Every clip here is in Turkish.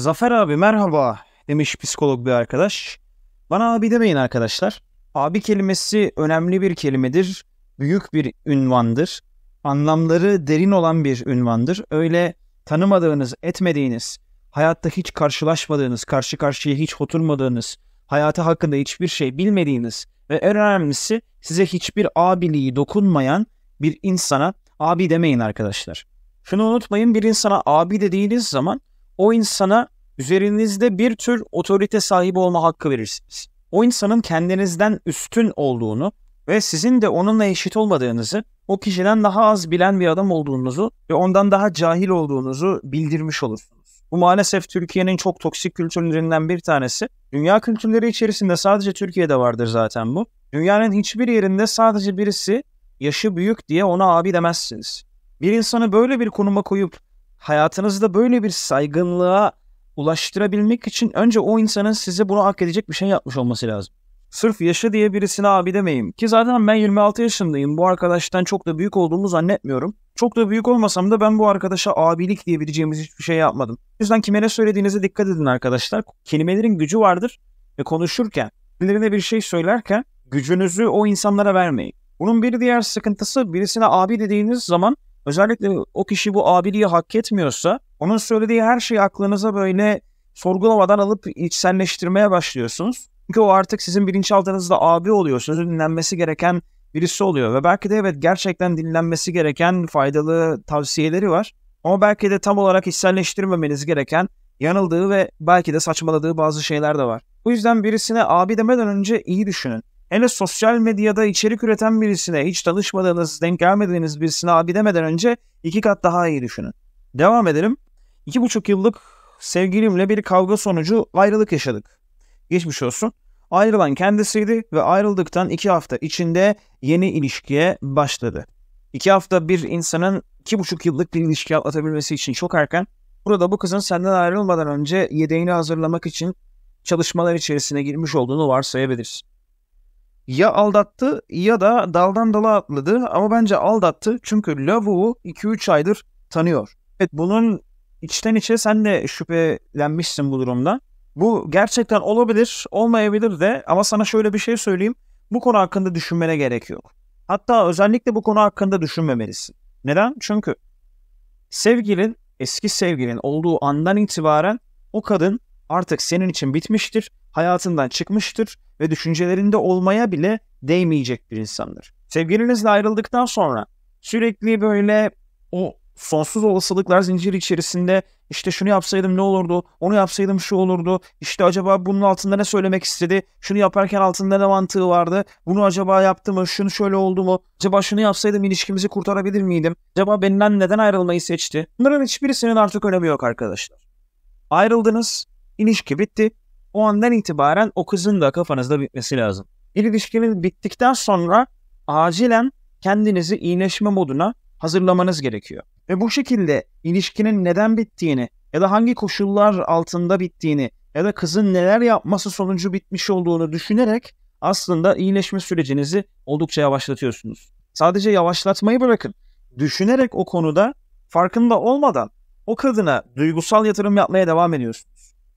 Zafer abi merhaba demiş psikolog bir arkadaş. Bana abi demeyin arkadaşlar. Abi kelimesi önemli bir kelimedir. Büyük bir ünvandır. Anlamları derin olan bir ünvandır. Öyle tanımadığınız, etmediğiniz, hayatta hiç karşılaşmadığınız, karşı karşıya hiç oturmadığınız, hayatı hakkında hiçbir şey bilmediğiniz ve en önemlisi size hiçbir abiliği dokunmayan bir insana abi demeyin arkadaşlar. Şunu unutmayın bir insana abi dediğiniz zaman o insana üzerinizde bir tür otorite sahibi olma hakkı verirsiniz. O insanın kendinizden üstün olduğunu ve sizin de onunla eşit olmadığınızı, o kişiden daha az bilen bir adam olduğunuzu ve ondan daha cahil olduğunuzu bildirmiş olursunuz. Bu maalesef Türkiye'nin çok toksik kültürlerinden bir tanesi. Dünya kültürleri içerisinde sadece Türkiye'de vardır zaten bu. Dünyanın hiçbir yerinde sadece birisi yaşı büyük diye ona abi demezsiniz. Bir insanı böyle bir konuma koyup hayatınızda böyle bir saygınlığa ulaştırabilmek için önce o insanın size bunu hak edecek bir şey yapmış olması lazım. Sırf yaşa diye birisine abi demeyeyim. Ki zaten ben 26 yaşındayım. Bu arkadaştan çok da büyük olduğumu zannetmiyorum. Çok da büyük olmasam da ben bu arkadaşa abilik diyebileceğimiz hiçbir şey yapmadım. O yüzden kime ne söylediğinize dikkat edin arkadaşlar. Kelimelerin gücü vardır ve konuşurken, birilerine bir şey söylerken gücünüzü o insanlara vermeyin. Bunun bir diğer sıkıntısı birisine abi dediğiniz zaman özellikle o kişi bu abiliği hak etmiyorsa onun söylediği her şeyi aklınıza böyle sorgulamadan alıp içselleştirmeye başlıyorsunuz. Çünkü o artık sizin bilinçaltınızda abi oluyor. Sözü dinlenmesi gereken birisi oluyor. Ve belki de evet gerçekten dinlenmesi gereken faydalı tavsiyeleri var. Ama belki de tam olarak içselleştirmemeniz gereken yanıldığı ve belki de saçmaladığı bazı şeyler de var. Bu yüzden birisine abi demeden önce iyi düşünün. Hele sosyal medyada içerik üreten birisine, hiç tanışmadığınız, denk gelmediğiniz birisine abi demeden önce iki kat daha iyi düşünün. Devam edelim. İki buçuk yıllık sevgilimle bir kavga sonucu ayrılık yaşadık. Geçmiş olsun. Ayrılan kendisiydi ve ayrıldıktan iki hafta içinde yeni ilişkiye başladı. İki hafta bir insanın iki buçuk yıllık bir ilişki atlatabilmesi için çok erken. Burada bu kızın senden ayrılmadan önce yedeğini hazırlamak için çalışmalar içerisine girmiş olduğunu varsayabiliriz ya aldattı ya da daldan dala atladı ama bence aldattı çünkü Lavu'yu 2-3 aydır tanıyor. Evet bunun içten içe sen de şüphelenmişsin bu durumda. Bu gerçekten olabilir, olmayabilir de ama sana şöyle bir şey söyleyeyim. Bu konu hakkında düşünmene gerek yok. Hatta özellikle bu konu hakkında düşünmemelisin. Neden? Çünkü sevgilin, eski sevgilin olduğu andan itibaren o kadın artık senin için bitmiştir, hayatından çıkmıştır ve düşüncelerinde olmaya bile değmeyecek bir insandır. Sevgilinizle ayrıldıktan sonra sürekli böyle o sonsuz olasılıklar zinciri içerisinde işte şunu yapsaydım ne olurdu, onu yapsaydım şu olurdu, işte acaba bunun altında ne söylemek istedi, şunu yaparken altında ne mantığı vardı, bunu acaba yaptı mı, şunu şöyle oldu mu, acaba şunu yapsaydım ilişkimizi kurtarabilir miydim, acaba benden neden ayrılmayı seçti? Bunların hiçbirisinin artık önemi yok arkadaşlar. Ayrıldınız, İlişki bitti. O andan itibaren o kızın da kafanızda bitmesi lazım. İlişkiniz bittikten sonra acilen kendinizi iyileşme moduna hazırlamanız gerekiyor. Ve bu şekilde ilişkinin neden bittiğini ya da hangi koşullar altında bittiğini ya da kızın neler yapması sonucu bitmiş olduğunu düşünerek aslında iyileşme sürecinizi oldukça yavaşlatıyorsunuz. Sadece yavaşlatmayı bırakın. Düşünerek o konuda farkında olmadan o kadına duygusal yatırım yapmaya devam ediyorsun.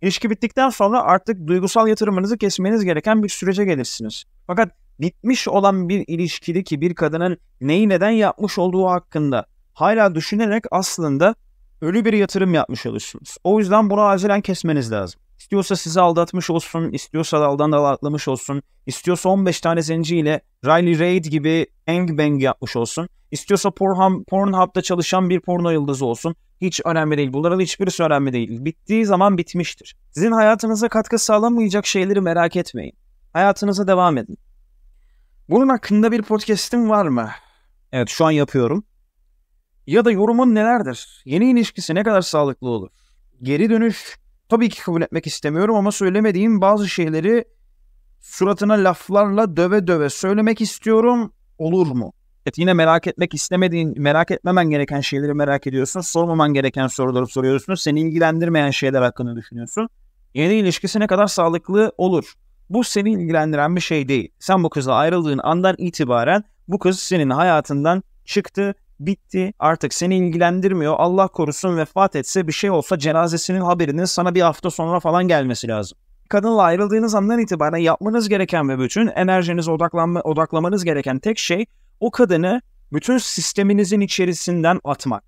İlişki bittikten sonra artık duygusal yatırımınızı kesmeniz gereken bir sürece gelirsiniz. Fakat bitmiş olan bir ilişkide ki bir kadının neyi neden yapmış olduğu hakkında hala düşünerek aslında ölü bir yatırım yapmış olursunuz. O yüzden bunu acilen kesmeniz lazım. İstiyorsa sizi aldatmış olsun, istiyorsa daldan dala atlamış olsun, istiyorsa 15 tane ile Riley Reid gibi bang bang yapmış olsun, istiyorsa Pornhub, Pornhub'da çalışan bir porno yıldızı olsun. Hiç önemli değil. Bunların hiçbirisi önemli değil. Bittiği zaman bitmiştir. Sizin hayatınıza katkı sağlamayacak şeyleri merak etmeyin. Hayatınıza devam edin. Bunun hakkında bir podcast'im var mı? Evet şu an yapıyorum. Ya da yorumun nelerdir? Yeni ilişkisi ne kadar sağlıklı olur? Geri dönüş tabii ki kabul etmek istemiyorum ama söylemediğim bazı şeyleri suratına laflarla döve döve söylemek istiyorum. Olur mu? Evet, yine merak etmek istemediğin, merak etmemen gereken şeyleri merak ediyorsun. Sormaman gereken soruları soruyorsun. Seni ilgilendirmeyen şeyler hakkında düşünüyorsun. Yeni ilişkisi ne kadar sağlıklı olur? Bu seni ilgilendiren bir şey değil. Sen bu kızla ayrıldığın andan itibaren bu kız senin hayatından çıktı, bitti, artık seni ilgilendirmiyor. Allah korusun vefat etse bir şey olsa cenazesinin haberinin sana bir hafta sonra falan gelmesi lazım kadınla ayrıldığınız andan itibaren yapmanız gereken ve bütün enerjinizi odaklanma, odaklamanız gereken tek şey o kadını bütün sisteminizin içerisinden atmak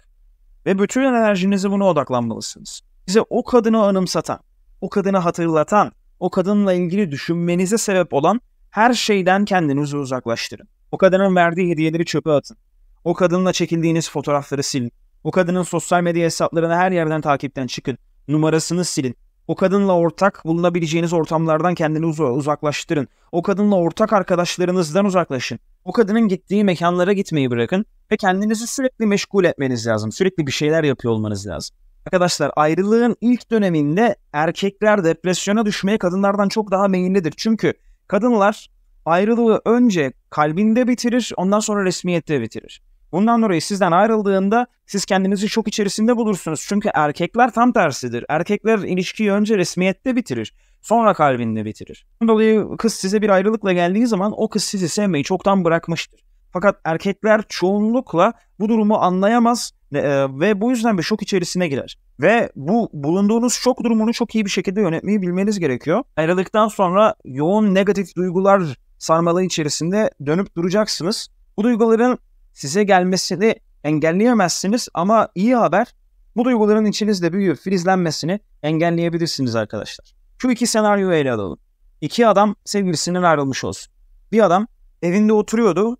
ve bütün enerjinizi buna odaklanmalısınız. Size o kadını anımsatan, o kadını hatırlatan, o kadınla ilgili düşünmenize sebep olan her şeyden kendinizi uzaklaştırın. O kadının verdiği hediyeleri çöpe atın. O kadınla çekildiğiniz fotoğrafları silin. O kadının sosyal medya hesaplarını her yerden takipten çıkın. Numarasını silin. O kadınla ortak bulunabileceğiniz ortamlardan kendini uz- uzaklaştırın. O kadınla ortak arkadaşlarınızdan uzaklaşın. O kadının gittiği mekanlara gitmeyi bırakın ve kendinizi sürekli meşgul etmeniz lazım. Sürekli bir şeyler yapıyor olmanız lazım. Arkadaşlar ayrılığın ilk döneminde erkekler depresyona düşmeye kadınlardan çok daha meyillidir. Çünkü kadınlar ayrılığı önce kalbinde bitirir ondan sonra resmiyette bitirir. Bundan dolayı sizden ayrıldığında siz kendinizi şok içerisinde bulursunuz. Çünkü erkekler tam tersidir. Erkekler ilişkiyi önce resmiyette bitirir. Sonra kalbinde bitirir. Dolayı kız size bir ayrılıkla geldiği zaman o kız sizi sevmeyi çoktan bırakmıştır. Fakat erkekler çoğunlukla bu durumu anlayamaz e, ve bu yüzden bir şok içerisine girer. Ve bu bulunduğunuz şok durumunu çok iyi bir şekilde yönetmeyi bilmeniz gerekiyor. Ayrıldıktan sonra yoğun negatif duygular sarmalı içerisinde dönüp duracaksınız. Bu duyguların size gelmesini engelleyemezsiniz ama iyi haber bu duyguların içinizde büyüyüp filizlenmesini engelleyebilirsiniz arkadaşlar. Şu iki senaryoyu ele alalım. İki adam sevgilisinden ayrılmış olsun. Bir adam evinde oturuyordu.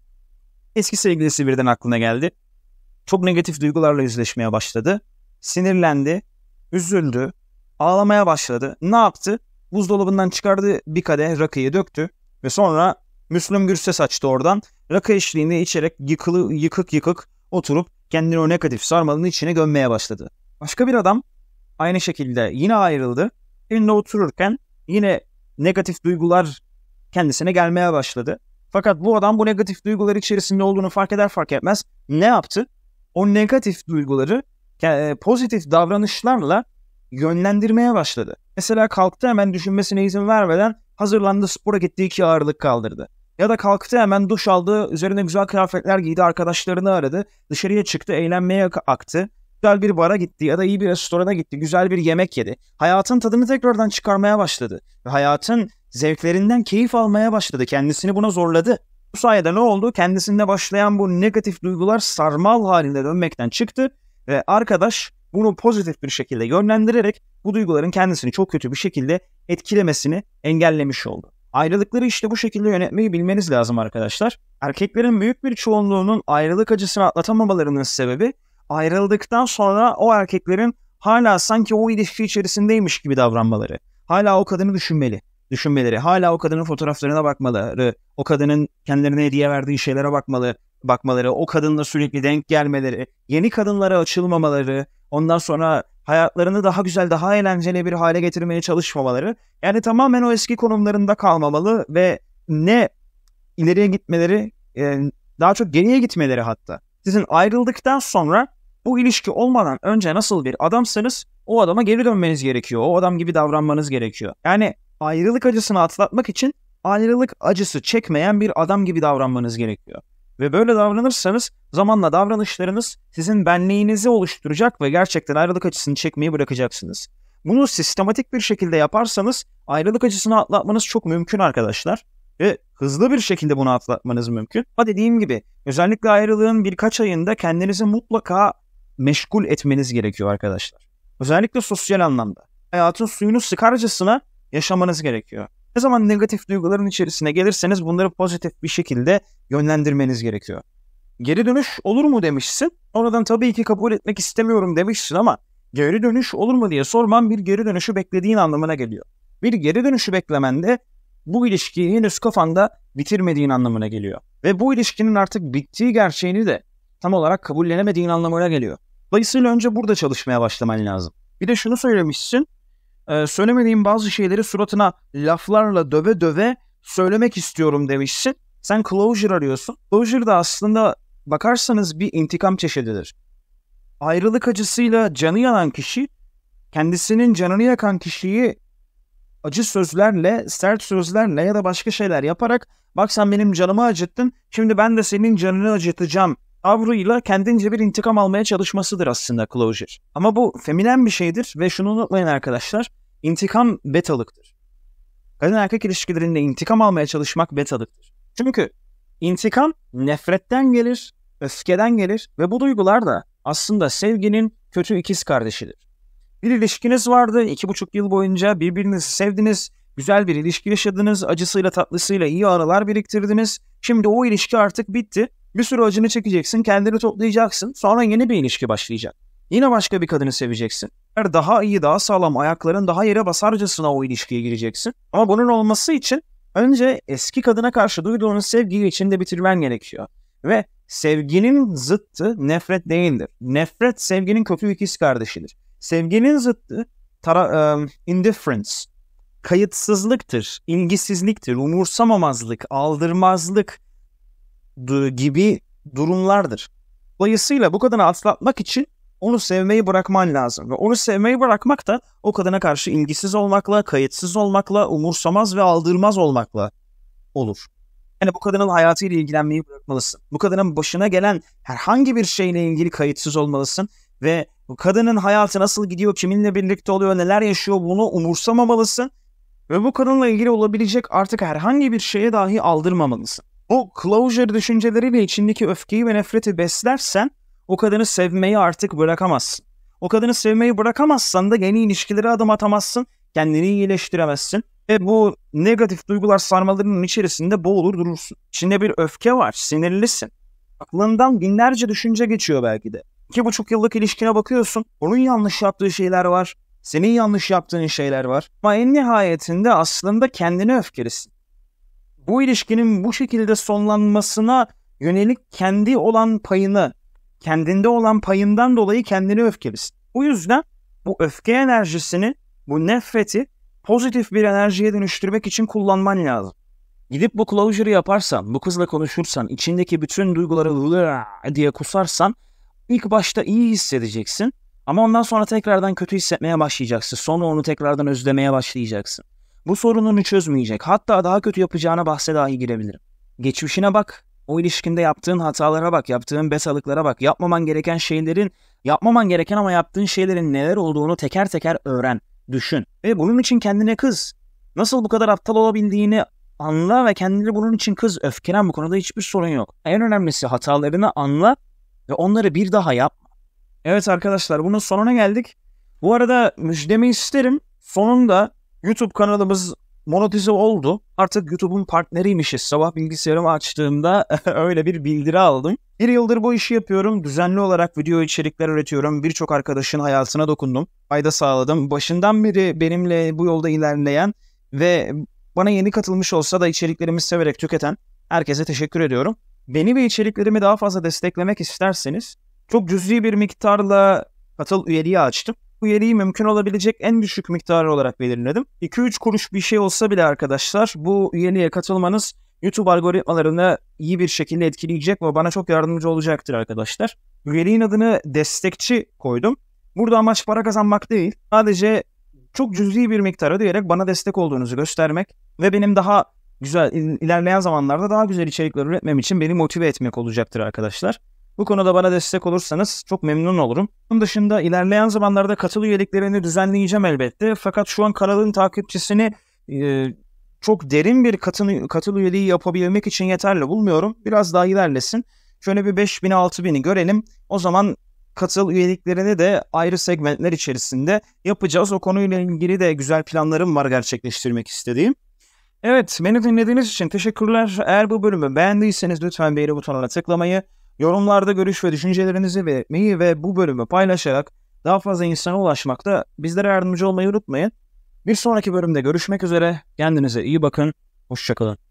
Eski sevgilisi birden aklına geldi. Çok negatif duygularla yüzleşmeye başladı. Sinirlendi, üzüldü, ağlamaya başladı. Ne yaptı? Buzdolabından çıkardı bir kadeh rakıyı döktü ve sonra Müslüm Gürses açtı oradan. Rakı eşliğinde içerek yıkılı, yıkık yıkık oturup kendini o negatif sarmalının içine gömmeye başladı. Başka bir adam aynı şekilde yine ayrıldı. Evinde otururken yine negatif duygular kendisine gelmeye başladı. Fakat bu adam bu negatif duygular içerisinde olduğunu fark eder fark etmez ne yaptı? O negatif duyguları e, pozitif davranışlarla yönlendirmeye başladı. Mesela kalktı hemen düşünmesine izin vermeden Hazırlandı spora gitti iki ağırlık kaldırdı. Ya da kalktı hemen duş aldı, üzerine güzel kıyafetler giydi, arkadaşlarını aradı, dışarıya çıktı, eğlenmeye aktı. Güzel bir bara gitti ya da iyi bir restorana gitti, güzel bir yemek yedi. Hayatın tadını tekrardan çıkarmaya başladı. Ve hayatın zevklerinden keyif almaya başladı. Kendisini buna zorladı. Bu sayede ne oldu? Kendisinde başlayan bu negatif duygular sarmal halinde dönmekten çıktı ve arkadaş bunu pozitif bir şekilde yönlendirerek bu duyguların kendisini çok kötü bir şekilde etkilemesini engellemiş oldu. Ayrılıkları işte bu şekilde yönetmeyi bilmeniz lazım arkadaşlar. Erkeklerin büyük bir çoğunluğunun ayrılık acısını atlatamamalarının sebebi ayrıldıktan sonra o erkeklerin hala sanki o ilişki içerisindeymiş gibi davranmaları. Hala o kadını düşünmeli, düşünmeleri. Hala o kadının fotoğraflarına bakmaları, o kadının kendilerine hediye verdiği şeylere bakmaları bakmaları, o kadınla sürekli denk gelmeleri, yeni kadınlara açılmamaları, ondan sonra hayatlarını daha güzel, daha eğlenceli bir hale getirmeye çalışmamaları. Yani tamamen o eski konumlarında kalmamalı ve ne ileriye gitmeleri, e, daha çok geriye gitmeleri hatta. Sizin ayrıldıktan sonra bu ilişki olmadan önce nasıl bir adamsanız o adama geri dönmeniz gerekiyor. O adam gibi davranmanız gerekiyor. Yani ayrılık acısını atlatmak için ayrılık acısı çekmeyen bir adam gibi davranmanız gerekiyor. Ve böyle davranırsanız zamanla davranışlarınız sizin benliğinizi oluşturacak ve gerçekten ayrılık acısını çekmeyi bırakacaksınız. Bunu sistematik bir şekilde yaparsanız ayrılık acısını atlatmanız çok mümkün arkadaşlar. Ve hızlı bir şekilde bunu atlatmanız mümkün. Ama dediğim gibi özellikle ayrılığın birkaç ayında kendinizi mutlaka meşgul etmeniz gerekiyor arkadaşlar. Özellikle sosyal anlamda. Hayatın suyunu sıkarcasına yaşamanız gerekiyor. Ne zaman negatif duyguların içerisine gelirseniz bunları pozitif bir şekilde yönlendirmeniz gerekiyor. Geri dönüş olur mu demişsin. Oradan tabii ki kabul etmek istemiyorum demişsin ama geri dönüş olur mu diye sorman bir geri dönüşü beklediğin anlamına geliyor. Bir geri dönüşü beklemen de bu ilişkiyi henüz kafanda bitirmediğin anlamına geliyor. Ve bu ilişkinin artık bittiği gerçeğini de tam olarak kabullenemediğin anlamına geliyor. Dolayısıyla önce burada çalışmaya başlaman lazım. Bir de şunu söylemişsin e, söylemediğim bazı şeyleri suratına laflarla döve döve söylemek istiyorum demişsin. Sen closure arıyorsun. Closure da aslında bakarsanız bir intikam çeşididir. Ayrılık acısıyla canı yanan kişi kendisinin canını yakan kişiyi acı sözlerle, sert sözlerle ya da başka şeyler yaparak bak sen benim canımı acıttın şimdi ben de senin canını acıtacağım Avru'yla kendince bir intikam almaya çalışmasıdır aslında Closure. Ama bu feminen bir şeydir ve şunu unutmayın arkadaşlar. İntikam betalıktır. Kadın erkek ilişkilerinde intikam almaya çalışmak betalıktır. Çünkü intikam nefretten gelir, öfkeden gelir ve bu duygular da aslında sevginin kötü ikiz kardeşidir. Bir ilişkiniz vardı, iki buçuk yıl boyunca birbirinizi sevdiniz, güzel bir ilişki yaşadınız, acısıyla tatlısıyla iyi aralar biriktirdiniz. Şimdi o ilişki artık bitti bir sürü acını çekeceksin, kendini toplayacaksın. Sonra yeni bir ilişki başlayacak. Yine başka bir kadını seveceksin. Daha iyi, daha sağlam, ayakların daha yere basarcasına o ilişkiye gireceksin. Ama bunun olması için önce eski kadına karşı duyduğunuz sevgiyi içinde bitirmen gerekiyor. Ve sevginin zıttı nefret değildir. Nefret sevginin kötü ikiz kardeşidir. Sevginin zıttı tara, um, indifference, kayıtsızlıktır, ilgisizliktir, umursamamazlık, aldırmazlık, gibi durumlardır. Dolayısıyla bu kadını atlatmak için onu sevmeyi bırakman lazım. Ve onu sevmeyi bırakmak da o kadına karşı ilgisiz olmakla, kayıtsız olmakla, umursamaz ve aldırmaz olmakla olur. Yani bu kadının hayatıyla ilgilenmeyi bırakmalısın. Bu kadının başına gelen herhangi bir şeyle ilgili kayıtsız olmalısın ve bu kadının hayatı nasıl gidiyor, kiminle birlikte oluyor, neler yaşıyor bunu umursamamalısın ve bu kadınla ilgili olabilecek artık herhangi bir şeye dahi aldırmamalısın bu closure düşünceleriyle içindeki öfkeyi ve nefreti beslersen o kadını sevmeyi artık bırakamazsın. O kadını sevmeyi bırakamazsan da yeni ilişkilere adım atamazsın, kendini iyileştiremezsin ve bu negatif duygular sarmalarının içerisinde boğulur durursun. İçinde bir öfke var, sinirlisin. Aklından binlerce düşünce geçiyor belki de. İki buçuk yıllık ilişkine bakıyorsun, onun yanlış yaptığı şeyler var, senin yanlış yaptığın şeyler var. Ama en nihayetinde aslında kendini öfkelisin bu ilişkinin bu şekilde sonlanmasına yönelik kendi olan payını, kendinde olan payından dolayı kendini öfkelisin. Bu yüzden bu öfke enerjisini, bu nefreti pozitif bir enerjiye dönüştürmek için kullanman lazım. Gidip bu closure'ı yaparsan, bu kızla konuşursan, içindeki bütün duyguları diye kusarsan ilk başta iyi hissedeceksin. Ama ondan sonra tekrardan kötü hissetmeye başlayacaksın. Sonra onu tekrardan özlemeye başlayacaksın. Bu sorununu çözmeyecek. Hatta daha kötü yapacağına bahse dahi girebilirim. Geçmişine bak. O ilişkinde yaptığın hatalara bak, yaptığın betalıklara bak, yapmaman gereken şeylerin, yapmaman gereken ama yaptığın şeylerin neler olduğunu teker teker öğren, düşün. Ve bunun için kendine kız. Nasıl bu kadar aptal olabildiğini anla ve kendini bunun için kız. Öfkelen bu konuda hiçbir sorun yok. En önemlisi hatalarını anla ve onları bir daha yapma. Evet arkadaşlar bunun sonuna geldik. Bu arada müjdemi isterim. Sonunda YouTube kanalımız monetize oldu. Artık YouTube'un partneriymişiz. Sabah bilgisayarımı açtığımda öyle bir bildiri aldım. Bir yıldır bu işi yapıyorum. Düzenli olarak video içerikler üretiyorum. Birçok arkadaşın hayatına dokundum. Fayda sağladım. Başından beri benimle bu yolda ilerleyen ve bana yeni katılmış olsa da içeriklerimi severek tüketen herkese teşekkür ediyorum. Beni ve içeriklerimi daha fazla desteklemek isterseniz çok cüzi bir miktarla katıl üyeliği açtım üyeliği mümkün olabilecek en düşük miktarı olarak belirledim. 2-3 kuruş bir şey olsa bile arkadaşlar bu üyeliğe katılmanız YouTube algoritmalarını iyi bir şekilde etkileyecek ve bana çok yardımcı olacaktır arkadaşlar. Üyeliğin adını destekçi koydum. Burada amaç para kazanmak değil. Sadece çok cüzi bir miktar ödeyerek bana destek olduğunuzu göstermek ve benim daha güzel ilerleyen zamanlarda daha güzel içerikler üretmem için beni motive etmek olacaktır arkadaşlar. Bu konuda bana destek olursanız çok memnun olurum. Bunun dışında ilerleyen zamanlarda katıl üyeliklerini düzenleyeceğim elbette. Fakat şu an kanalın takipçisini e, çok derin bir katıl, katıl üyeliği yapabilmek için yeterli bulmuyorum. Biraz daha ilerlesin. Şöyle bir 5000'i 6000'i görelim. O zaman katıl üyeliklerini de ayrı segmentler içerisinde yapacağız. O konuyla ilgili de güzel planlarım var gerçekleştirmek istediğim. Evet beni dinlediğiniz için teşekkürler. Eğer bu bölümü beğendiyseniz lütfen beğeni butonuna tıklamayı Yorumlarda görüş ve düşüncelerinizi belirtmeyi ve bu bölümü paylaşarak daha fazla insana ulaşmakta bizlere yardımcı olmayı unutmayın. Bir sonraki bölümde görüşmek üzere. Kendinize iyi bakın. Hoşçakalın.